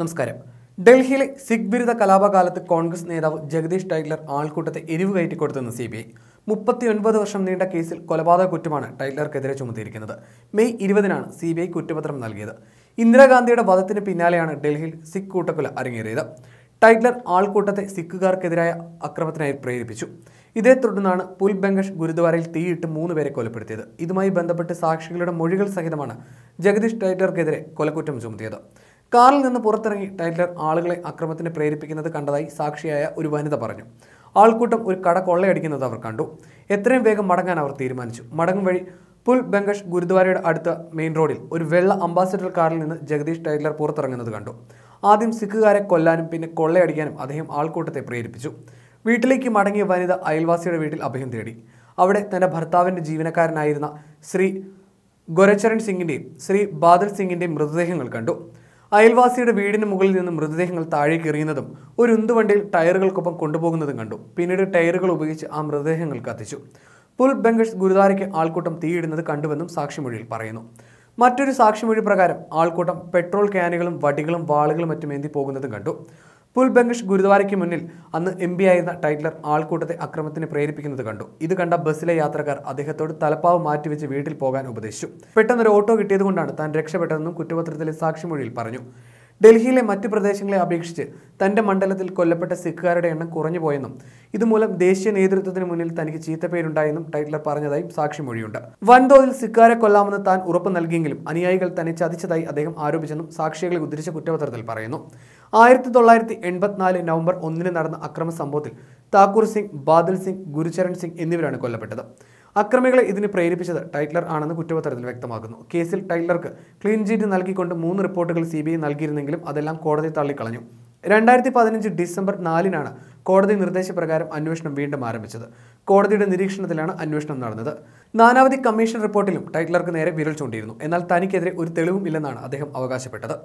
നമസ്കാരം ഡൽഹിയിലെ സിഖ് ബിരുദ കലാപകാലത്ത് കോൺഗ്രസ് നേതാവ് ജഗദീഷ് ടൈലർ ആൾക്കൂട്ടത്തെ എരിവ് കയറ്റിക്കൊടുത്തെന്ന് സി ബി ഐ മുപ്പത്തിയൊൻപത് വർഷം നീണ്ട കേസിൽ കൊലപാതക കുറ്റമാണ് ടൈലർക്കെതിരെ ചുമത്തിയിരിക്കുന്നത് മെയ് ഇരുപതിനാണ് സി ബി ഐ കുറ്റപത്രം നൽകിയത് ഇന്ദിരാഗാന്ധിയുടെ വധത്തിന് പിന്നാലെയാണ് ഡൽഹിയിൽ സിഖ് കൂട്ടക്കൊല അരങ്ങേറിയത് ടൈഗ്ലർ ആൾക്കൂട്ടത്തെ സിഖുകാർക്കെതിരായ അക്രമത്തിനായി പ്രേരിപ്പിച്ചു ഇതേ തുടർന്നാണ് പുൽബംഗഷ് ഗുരുദ്വാരയിൽ തീയിട്ട് മൂന്ന് പേരെ കൊലപ്പെടുത്തിയത് ഇതുമായി ബന്ധപ്പെട്ട് സാക്ഷികളുടെ മൊഴികൾ സഹിതമാണ് ജഗദീഷ് ടൈഗ്ലർക്കെതിരെ കൊലക്കുറ്റം ചുമത്തിയത് കാറിൽ നിന്ന് പുറത്തിറങ്ങി ടൈലർ ആളുകളെ അക്രമത്തിന് പ്രേരിപ്പിക്കുന്നത് കണ്ടതായി സാക്ഷിയായ ഒരു വനിത പറഞ്ഞു ആൾക്കൂട്ടം ഒരു കട കൊള്ളയടിക്കുന്നത് അവർ കണ്ടു എത്രയും വേഗം മടങ്ങാൻ അവർ തീരുമാനിച്ചു മടങ്ങും വഴി പുൽ ബംഗഷ് ഗുരുദ്വാരയുടെ അടുത്ത മെയിൻ റോഡിൽ ഒരു വെള്ള അംബാസഡർ കാറിൽ നിന്ന് ജഗദീഷ് ടൈലർ പുറത്തിറങ്ങുന്നത് കണ്ടു ആദ്യം സിഖുകാരെ കൊല്ലാനും പിന്നെ കൊള്ളയടിക്കാനും അദ്ദേഹം ആൾക്കൂട്ടത്തെ പ്രേരിപ്പിച്ചു വീട്ടിലേക്ക് മടങ്ങിയ വനിത അയൽവാസിയുടെ വീട്ടിൽ അഭയം തേടി അവിടെ തൻ്റെ ഭർത്താവിൻ്റെ ജീവനക്കാരനായിരുന്ന ശ്രീ ഗൊരചരൺ സിംഗിൻ്റെയും ശ്രീ ബാദൽ സിംഗിൻ്റെയും മൃതദേഹങ്ങൾ കണ്ടു അയൽവാസിയുടെ വീടിന് മുകളിൽ നിന്ന് മൃതദേഹങ്ങൾ താഴേക്ക് എറിയുന്നതും ഒരു ഉന്തുവണ്ടിയിൽ ടയറുകൾക്കൊപ്പം കൊണ്ടുപോകുന്നതും കണ്ടു പിന്നീട് ടയറുകൾ ഉപയോഗിച്ച് ആ മൃതദേഹങ്ങൾ കത്തിച്ചു പുൽ ബംഗഷ് ഗുരുദ്വാരയ്ക്ക് ആൾക്കൂട്ടം തീയിടുന്നത് കണ്ടുവെന്നും സാക്ഷിമൊഴിയിൽ പറയുന്നു മറ്റൊരു സാക്ഷിമൊഴി പ്രകാരം ആൾക്കൂട്ടം പെട്രോൾ ക്യാനുകളും വടികളും വാളുകളും മറ്റും എന്തി പോകുന്നതും കണ്ടു പുൽബംഗഷ് ഗുരുദ്വാരയ്ക്ക് മുന്നിൽ അന്ന് എം പി ആയിരുന്ന ടൈറ്റ്ലർ ആൾക്കൂട്ടത്തെ അക്രമത്തിന് പ്രേരിപ്പിക്കുന്നത് കണ്ടു ഇത് കണ്ട ബസ്സിലെ യാത്രക്കാർ അദ്ദേഹത്തോട് തലപ്പാവ് മാറ്റിവെച്ച് വീട്ടിൽ പോകാൻ ഉപദേശിച്ചു പെട്ടെന്നൊരു ഓട്ടോ കിട്ടിയതുകൊണ്ടാണ് താൻ രക്ഷപ്പെട്ടതെന്നും കുറ്റപത്രത്തിലെ സാക്ഷിമൊഴിയിൽ പറഞ്ഞു ഡൽഹിയിലെ മറ്റ് പ്രദേശങ്ങളെ അപേക്ഷിച്ച് തന്റെ മണ്ഡലത്തിൽ കൊല്ലപ്പെട്ട സിഖുകാരുടെ എണ്ണം കുറഞ്ഞു പോയെന്നും ഇതുമൂലം ദേശീയ നേതൃത്വത്തിന് മുന്നിൽ തനിക്ക് ചീത്തപ്പേരുണ്ടായെന്നും ടൈറ്റ്ലർ പറഞ്ഞതായും സാക്ഷിമൊഴിയുണ്ട് വൻതോതിൽ സിഖുകാരെ കൊല്ലാമെന്ന് താൻ ഉറപ്പ് നൽകിയെങ്കിലും അനുയായികൾ തന്നെ ചതിച്ചതായി അദ്ദേഹം ആരോപിച്ചെന്നും സാക്ഷികളെ ഉദ്ധരിച്ച കുറ്റപത്രത്തിൽ പറയുന്നു ആയിരത്തി തൊള്ളായിരത്തി എൺപത്തിനാല് നവംബർ ഒന്നിന് നടന്ന അക്രമ സംഭവത്തിൽ താക്കൂർ സിംഗ് ബാദൽ സിംഗ് ഗുരുചരൺ സിംഗ് എന്നിവരാണ് കൊല്ലപ്പെട്ടത് അക്രമികളെ ഇതിന് പ്രേരിപ്പിച്ചത് ടൈറ്റ്ലർ ആണെന്ന് കുറ്റപത്രത്തിൽ വ്യക്തമാക്കുന്നു കേസിൽ ടൈറ്റ്ലർക്ക് ക്ലീൻ ചീറ്റ് നൽകിക്കൊണ്ട് മൂന്ന് റിപ്പോർട്ടുകൾ സി ബി ഐ നൽകിയിരുന്നെങ്കിലും അതെല്ലാം കോടതി തള്ളിക്കളഞ്ഞു രണ്ടായിരത്തി പതിനഞ്ച് ഡിസംബർ നാലിനാണ് കോടതി നിർദ്ദേശപ്രകാരം അന്വേഷണം വീണ്ടും ആരംഭിച്ചത് കോടതിയുടെ നിരീക്ഷണത്തിലാണ് അന്വേഷണം നടന്നത് നാനാവധി കമ്മീഷൻ റിപ്പോർട്ടിലും ടൈറ്റ്ലർക്ക് നേരെ വിരൽ ചൂണ്ടിയിരുന്നു എന്നാൽ തനിക്കെതിരെ ഒരു തെളിവും ഇല്ലെന്നാണ് അദ്ദേഹം അവകാശപ്പെട്ടത്